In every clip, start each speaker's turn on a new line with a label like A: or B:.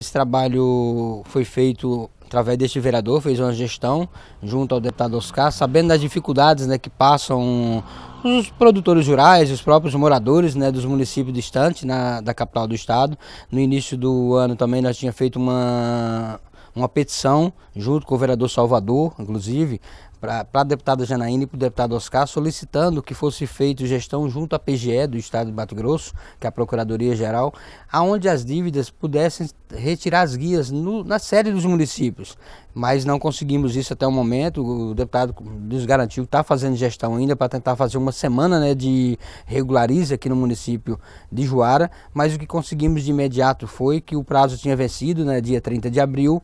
A: Esse trabalho foi feito através deste vereador, fez uma gestão junto ao deputado Oscar, sabendo das dificuldades né, que passam os produtores rurais, os próprios moradores né, dos municípios distantes na, da capital do estado. No início do ano também nós tínhamos feito uma, uma petição junto com o vereador Salvador, inclusive, para a deputada Janaína e para o deputado Oscar, solicitando que fosse feita gestão junto à PGE do Estado de Mato Grosso, que é a Procuradoria-Geral, aonde as dívidas pudessem retirar as guias no, na série dos municípios. Mas não conseguimos isso até o momento, o deputado nos garantiu, está fazendo gestão ainda para tentar fazer uma semana né, de regularize aqui no município de Juara, mas o que conseguimos de imediato foi que o prazo tinha vencido, né, dia 30 de abril,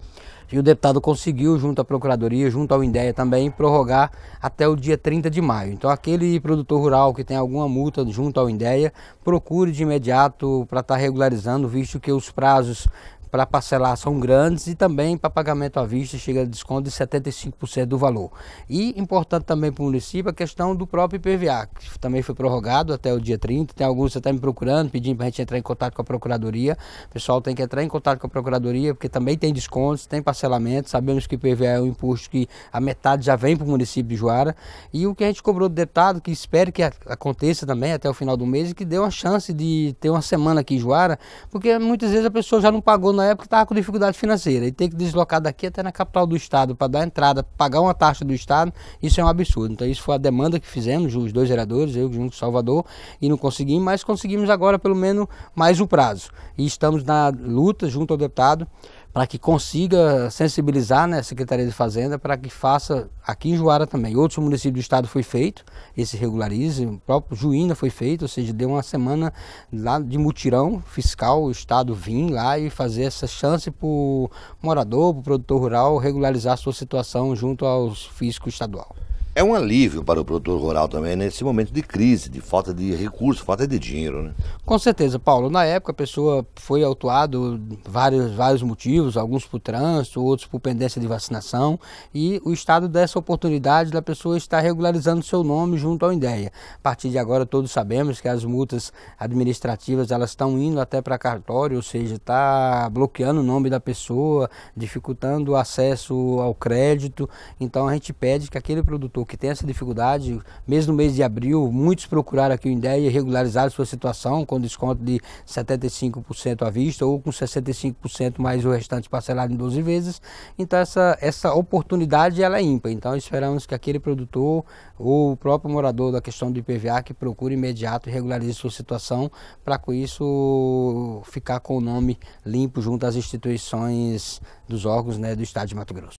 A: e o deputado conseguiu, junto à Procuradoria, junto ao INDEA também, prorrogar até o dia 30 de maio. Então, aquele produtor rural que tem alguma multa junto ao INDEA, procure de imediato para estar tá regularizando, visto que os prazos para parcelar são grandes e também para pagamento à vista chega a desconto de 75% do valor. E importante também para o município a questão do próprio IPVA, que também foi prorrogado até o dia 30. Tem alguns até tá me procurando, pedindo para a gente entrar em contato com a Procuradoria. O pessoal tem que entrar em contato com a Procuradoria, porque também tem descontos, tem parcelamento. Sabemos que o IPVA é um imposto que a metade já vem para o município de Juara. E o que a gente cobrou do deputado, que espero que aconteça também até o final do mês, e que dê uma chance de ter uma semana aqui em Juara, porque muitas vezes a pessoa já não pagou na época estava com dificuldade financeira e tem que deslocar daqui até na capital do estado para dar entrada, pagar uma taxa do estado, isso é um absurdo. Então isso foi a demanda que fizemos, os dois vereadores, eu junto com Salvador, e não conseguimos, mas conseguimos agora pelo menos mais o prazo. E estamos na luta junto ao deputado para que consiga sensibilizar né, a Secretaria de Fazenda para que faça aqui em Juara também. Outros municípios do estado foi feito, esse regularize, o próprio Juína foi feito, ou seja, deu uma semana lá de mutirão fiscal, o estado vim lá e fazer essa chance para o morador, para o produtor rural regularizar a sua situação junto aos fisco estadual. É um alívio para o produtor rural também nesse momento de crise, de falta de recursos, falta de dinheiro, né? Com certeza, Paulo. Na época a pessoa foi autuada vários vários motivos, alguns por trânsito, outros por pendência de vacinação, e o Estado dá essa oportunidade da pessoa estar regularizando seu nome junto ao INDEA. A partir de agora todos sabemos que as multas administrativas elas estão indo até para cartório, ou seja, está bloqueando o nome da pessoa, dificultando o acesso ao crédito. Então a gente pede que aquele produtor ou que tem essa dificuldade, mesmo no mês de abril, muitos procuraram aqui o INDEA e regularizaram sua situação com desconto de 75% à vista ou com 65% mais o restante parcelado em 12 vezes. Então essa, essa oportunidade ela é ímpar. Então esperamos que aquele produtor ou o próprio morador da questão do IPVA que procure imediato e regularize sua situação para com isso ficar com o nome limpo junto às instituições dos órgãos né, do Estado de Mato Grosso.